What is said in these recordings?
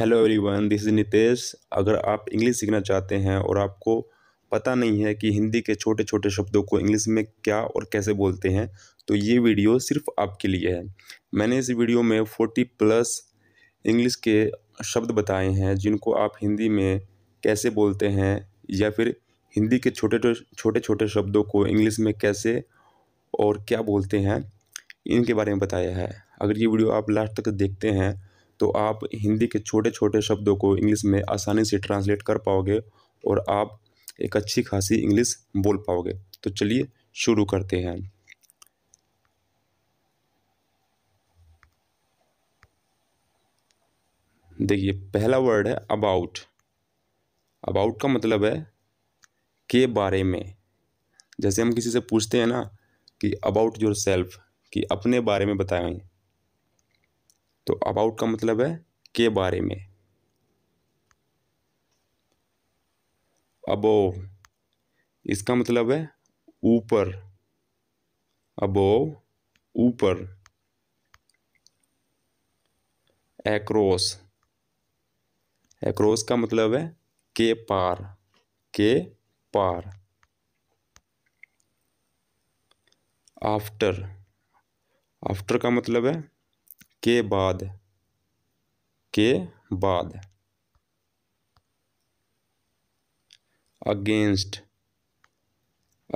hello everyone this is Nitesh अगर आप English सीखना चाहते हैं और आपको पता नहीं है कि हिंदी के छोटे छोटे शब्दों को इंग्लिश में क्या और कैसे बोलते हैं तो ये वीडियो सिर्फ आपके लिए है मैंने इस वीडियो में फोर्टी प्लस इंग्लिश के शब्द बताए हैं जिनको आप हिंदी में कैसे बोलते हैं या फिर हिंदी के छोटे छोटे छोटे शब्दों को इंग्लिश में कैसे और क्या बोलते हैं इनके बारे में बताया है अगर ये वीडियो आप लास्ट तक देखते हैं तो आप हिंदी के छोटे छोटे शब्दों को इंग्लिश में आसानी से ट्रांसलेट कर पाओगे और आप एक अच्छी खासी इंग्लिश बोल पाओगे तो चलिए शुरू करते हैं देखिए पहला वर्ड है अबाउट अबाउट का मतलब है के बारे में जैसे हम किसी से पूछते हैं ना कि अबाउट योर सेल्फ कि अपने बारे में बताएं तो अबाउट का मतलब है के बारे में अबोव इसका मतलब है ऊपर अबोव ऊपर एक्रोस एक्रोस का मतलब है के पार के पार आफ्टर आफ्टर का मतलब है के बाद के बाद अगेंस्ट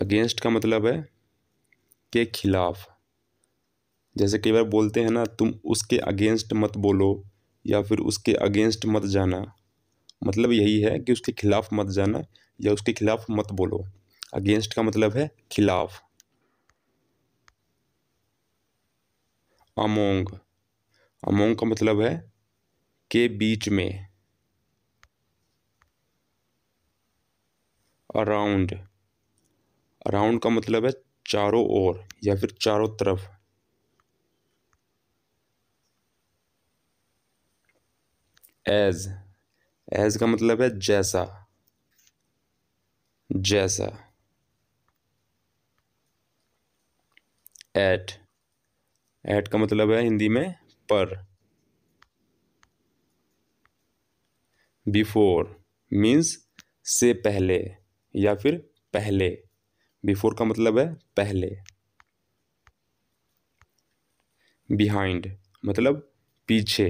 अगेंस्ट का मतलब है के खिलाफ जैसे कई बार बोलते हैं ना तुम उसके अगेंस्ट मत बोलो या फिर उसके अगेंस्ट मत जाना मतलब यही है कि उसके खिलाफ मत जाना या उसके खिलाफ मत बोलो अगेंस्ट का मतलब है खिलाफ अमोंग अमोंग का मतलब है के बीच में अराउंड अराउंड का मतलब है चारों ओर या फिर चारों तरफ एज एज का मतलब है जैसा जैसा एट एट का मतलब है हिंदी में पर बिफोर मीन्स से पहले या फिर पहले बिफोर का मतलब है पहले बिहाइंड मतलब पीछे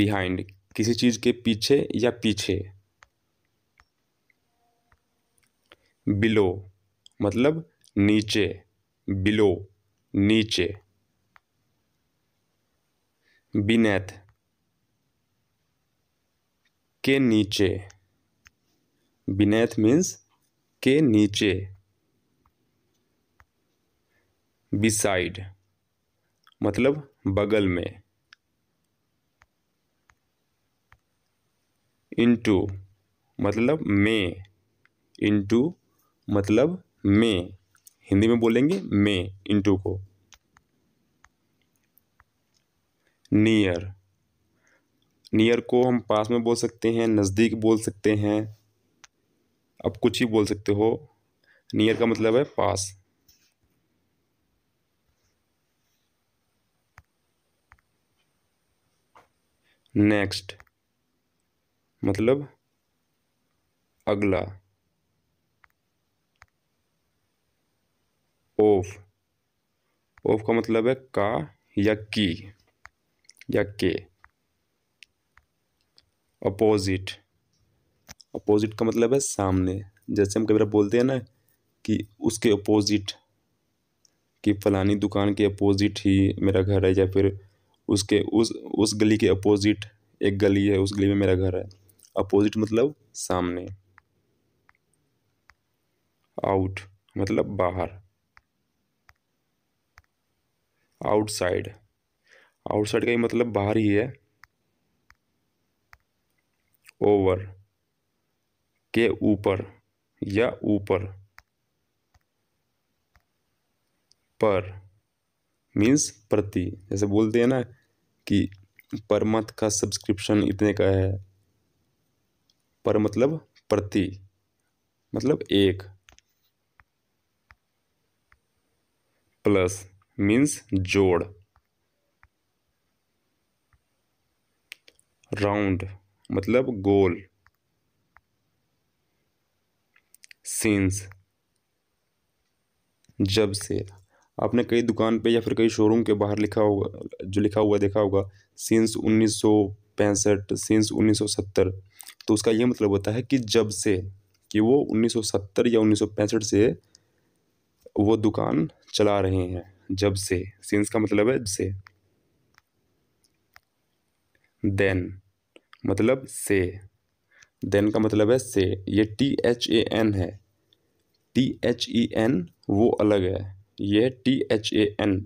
बिहाइंड किसी चीज़ के पीछे या पीछे बिलो मतलब नीचे बिलो नीचे बिनेत के नीचे बिनेत मीन्स के नीचे बिसाइड मतलब बगल में इंटू मतलब में इंटू मतलब में हिंदी में बोलेंगे में इंटू को नियर नियर को हम पास में बोल सकते हैं नज़दीक बोल सकते हैं अब कुछ ही बोल सकते हो नियर का मतलब है पास नेक्स्ट मतलब अगला ओफ ओफ का मतलब है का या की या के अपोजिट अपोजिट का मतलब है सामने जैसे हम कभी बोलते हैं ना कि उसके अपोजिट कि फलानी दुकान के अपोजिट ही मेरा घर है या फिर उसके उस उस गली के अपोजिट एक गली है उस गली में मेरा घर है अपोजिट मतलब सामने आउट मतलब बाहर आउटसाइड आउटसाइड का ही मतलब बाहर ही है ओवर के ऊपर या ऊपर पर मीन्स प्रति जैसे बोलते हैं ना कि पर मंथ का सब्सक्रिप्शन इतने का है पर मतलब प्रति मतलब एक प्लस मीन्स जोड़ राउंड मतलब गोल सीन्स जब से आपने कई दुकान पे या फिर कई शोरूम के बाहर लिखा होगा जो लिखा हुआ देखा होगा सीन्स उन्नीस सौ पैंसठ सीन्स उन्नीस सौ सत्तर तो उसका यह मतलब होता है कि जब से कि वो उन्नीस सौ सत्तर या उन्नीस सौ पैंसठ से वो दुकान चला रहे हैं जब से सीन्स का मतलब है जब से देन मतलब से देन का मतलब है से ये टी एच ए एन है टी एच ई एन वो अलग है ये T H A N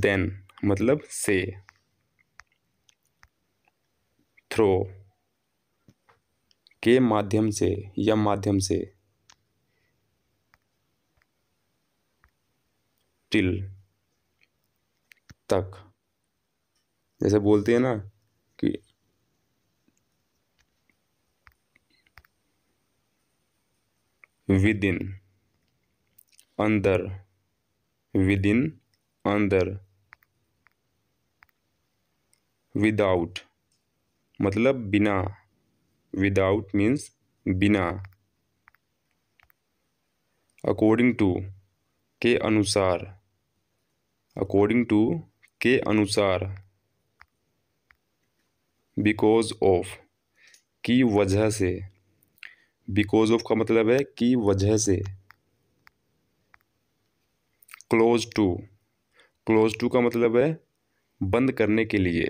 then मतलब से थ्रो के माध्यम से या माध्यम से टिल तक जैसे बोलते हैं ना कि विद इन अंदर विद इन अंदर विदाउट मतलब बिना विदाउट मीन्स बिना अकॉर्डिंग टू के अनुसार अकॉर्डिंग टू के अनुसार बिकॉज ऑफ की वजह से बिकॉज ऑफ का मतलब है कि वजह से क्लोज टू क्लोज टू का मतलब है बंद करने के लिए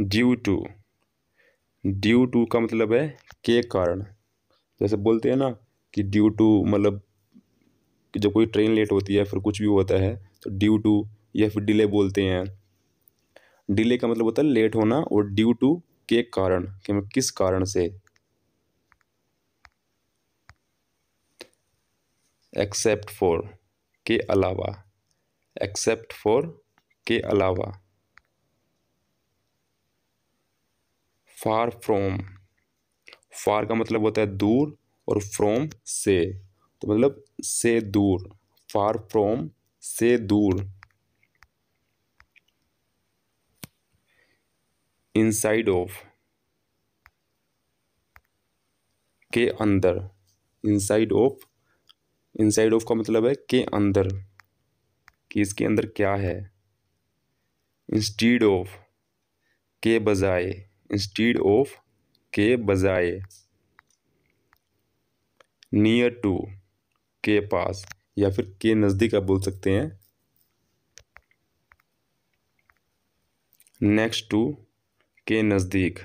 ड्यू टू ड्यू टू का मतलब है के कारण जैसे बोलते हैं ना कि ड्यू टू मतलब जब कोई ट्रेन लेट होती है फिर कुछ भी होता है तो ड्यू टू या फिर डिले बोलते हैं डिले का मतलब होता है लेट होना और ड्यू टू के कारण कि मैं किस कारण से एक्सेप्ट फॉर के अलावा एक्सेप्ट फॉर के अलावा फार फ्रॉम फार का मतलब होता है दूर और फ्रॉम से तो मतलब से दूर फार फ्रॉम से दूर इनसाइड ऑफ के अंदर इनसाइड ऑफ इनसाइड ऑफ का मतलब है के अंदर कि इसके अंदर क्या है इंस्टीड ऑफ के बजाय इंस्टीड ऑफ के बजाय नियर टू के पास या फिर के नज़दीक आप बोल सकते हैं नेक्स्ट टू के नज़दीक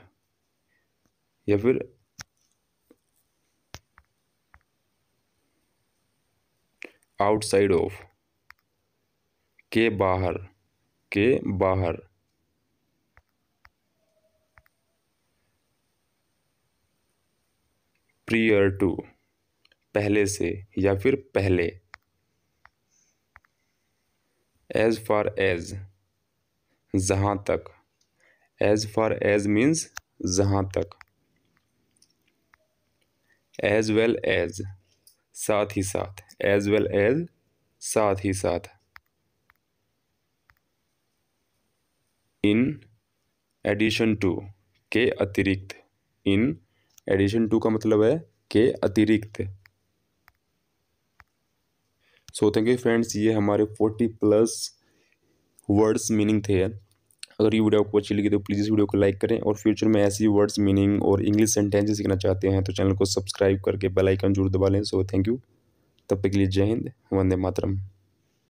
या फिर आउटसाइड ऑफ के बाहर के बाहर प्रियर टू पहले से या फिर पहले एज फार एज जहाँ तक एज़ फॉर एज मीन्स जहाँ तक एज वेल एज साथ ही साथ एज वेल एज साथ ही साथ इन एडिशन टू के अतिरिक्त इन एडिशन टू का मतलब है के अतिरिक्त सो थैंक यू फ्रेंड्स ये हमारे फोर्टी प्लस वर्ड्स मीनिंग थे अगर ये वीडियो आपको अच्छी लगी तो प्लीज़ इस वीडियो को लाइक करें और फ्यूचर में ऐसी वर्ड्स मीनिंग और इंग्लिश सेंटेंसेस सीखना चाहते हैं तो चैनल को सब्सक्राइब करके बेल आइकन जरूर दबा लें सो थैंक यू तब तक के लिए जय हिंद वंदे मातरम